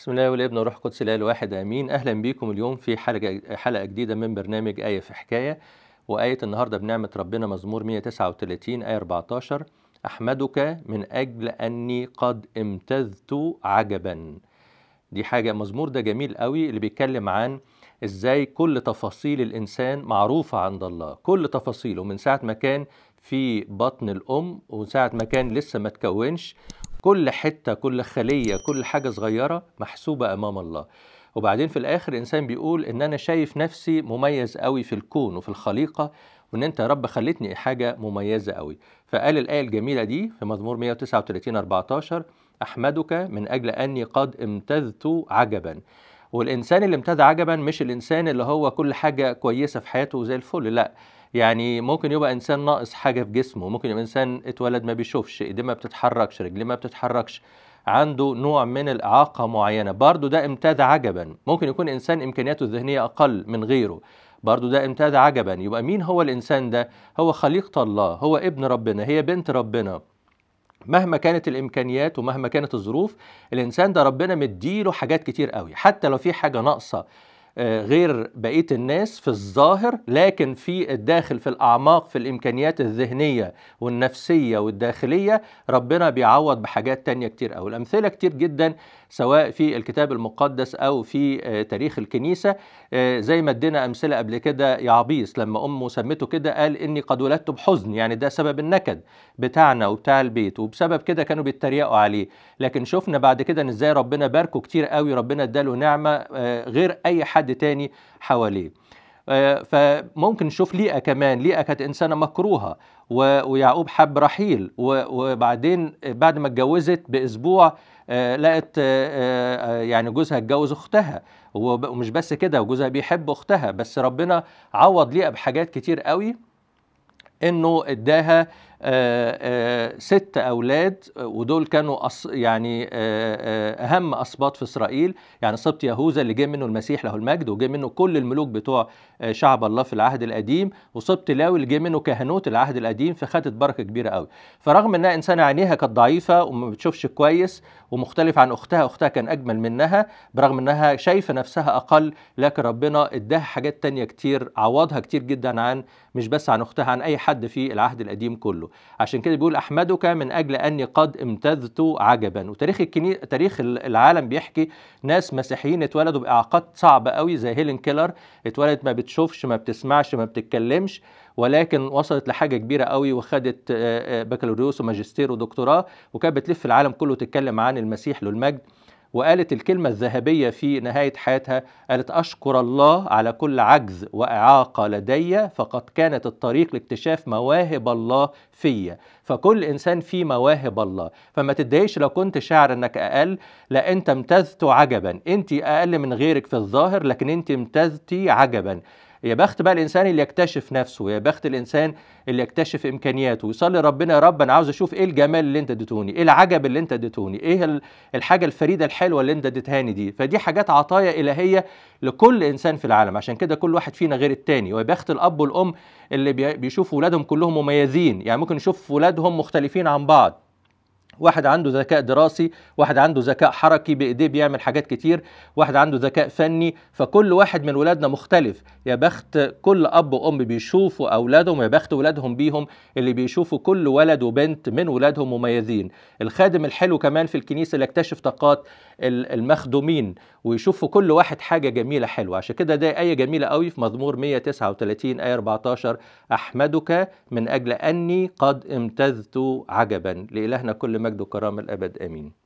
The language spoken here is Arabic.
بسم الله والابن والروح القدس الاله الواحد امين اهلا بيكم اليوم في حلقه حلقه جديده من برنامج ايه في حكايه وايه النهارده بنعمه ربنا مزمور 139 ايه 14 احمدك من اجل اني قد امتذت عجبا دي حاجه مزمور ده جميل قوي اللي بيتكلم عن ازاي كل تفاصيل الانسان معروفه عند الله كل تفاصيله من ساعه ما كان في بطن الام وساعه ما كان لسه ما تكونش كل حتة كل خلية كل حاجة صغيرة محسوبة أمام الله وبعدين في الآخر الإنسان بيقول إن أنا شايف نفسي مميز قوي في الكون وفي الخليقة وإن أنت يا رب خلتني حاجة مميزة قوي فقال الآية الجميلة دي في مزمور 139 14 أحمدك من أجل أني قد امتذت عجبا والإنسان اللي امتدى عجبا مش الإنسان اللي هو كل حاجة كويسة في حياته زي الفل لأ يعني ممكن يبقى انسان ناقص حاجه في جسمه ممكن يبقى انسان اتولد ما بيشوفش ايديه ما بتتحركش رجليه ما بتتحركش عنده نوع من الاعاقه معينه برضو ده امتاز عجبا ممكن يكون انسان امكانياته الذهنيه اقل من غيره برضو ده امتاز عجبا يبقى مين هو الانسان ده هو خليقه الله هو ابن ربنا هي بنت ربنا مهما كانت الامكانيات ومهما كانت الظروف الانسان ده ربنا مديله حاجات كتير قوي حتى لو في حاجه ناقصه آه، غير بقيه الناس في الظاهر لكن في الداخل في الاعماق في الامكانيات الذهنيه والنفسيه والداخليه ربنا بيعوض بحاجات تانية كتير قوي الامثله كتير جدا سواء في الكتاب المقدس او في آه، تاريخ الكنيسه آه، زي ما ادينا امثله قبل كده يعبيس لما امه سمته كده قال اني قد ولدت بحزن يعني ده سبب النكد بتاعنا وبتاع البيت وبسبب كده كانوا بيتريقوا عليه لكن شفنا بعد كده ان ازاي ربنا باركه كتير قوي ربنا اداله نعمه غير اي حد حد تاني حواليه آه، فممكن نشوف ليئة كمان ليئة كانت إنسانة مكروهة ويعقوب حب رحيل وبعدين بعد ما اتجوزت بأسبوع آه، لقت آه، يعني جوزها اتجوز أختها ومش بس كده وجوزها بيحب أختها بس ربنا عوض ليئة بحاجات كتير قوي انه اداها آه، آه، ست أولاد ودول كانوا أص يعني آه، أهم أسباط في إسرائيل يعني سبط يهوذا اللي جه منه المسيح له المجد وجه منه كل الملوك بتوع شعب الله في العهد القديم وسبط لاوي اللي جه منه كهنوت العهد القديم فخدت بركة كبيرة قوي فرغم إنها إنسانة عينيها كانت ضعيفة وما بتشوفش كويس ومختلف عن أختها أختها كان أجمل منها برغم إنها شايفة نفسها أقل لكن ربنا إداها حاجات تانية كتير عوضها كتير جدا عن مش بس عن أختها عن أي حد في العهد القديم كله عشان كده بيقول احمدك من اجل اني قد امتذت عجبا وتاريخ الكني... تاريخ العالم بيحكي ناس مسيحيين اتولدوا باعاقات صعبه قوي زي هيلين كيلر اتولدت ما بتشوفش ما بتسمعش ما بتتكلمش ولكن وصلت لحاجه كبيره قوي وخدت بكالوريوس وماجستير ودكتوراه وكانت بتلف العالم كله تتكلم عن المسيح له المجد وقالت الكلمة الذهبية في نهاية حياتها قالت أشكر الله على كل عجز وإعاقة لدي فقد كانت الطريق لاكتشاف مواهب الله فيا فكل إنسان فيه مواهب الله فما تتضايقش لو كنت شاعر أنك أقل لا أنت امتزت عجبا أنت أقل من غيرك في الظاهر لكن أنت امتزتي عجبا يا بخت بقى الانسان اللي يكتشف نفسه يا بخت الانسان اللي يكتشف امكانياته ويصلي ربنا يا رب انا عاوز اشوف ايه الجمال اللي انت اديتوني ايه العجب اللي انت اديتوني ايه الحاجه الفريده الحلوه اللي انت اديتهاني دي فدي حاجات عطايا الهيه لكل انسان في العالم عشان كده كل واحد فينا غير التاني ويا بخت الاب والام اللي بيشوفوا ولادهم كلهم مميزين يعني ممكن نشوف ولادهم مختلفين عن بعض واحد عنده ذكاء دراسي واحد عنده ذكاء حركي بايديه بيعمل حاجات كتير واحد عنده ذكاء فني فكل واحد من ولادنا مختلف يا بخت كل اب وام بيشوفوا اولادهم يا بخت ولادهم بيهم اللي بيشوفوا كل ولد وبنت من ولادهم مميزين الخادم الحلو كمان في الكنيسه اللي اكتشف طاقات المخدومين ويشوفوا كل واحد حاجه جميله حلوه عشان كده ده ايه جميله قوي في مزمور 139 ايه 14 احمدك من اجل اني قد امتزت عجبا لالهنا كل مجد المجد والكرامة الأبد آمين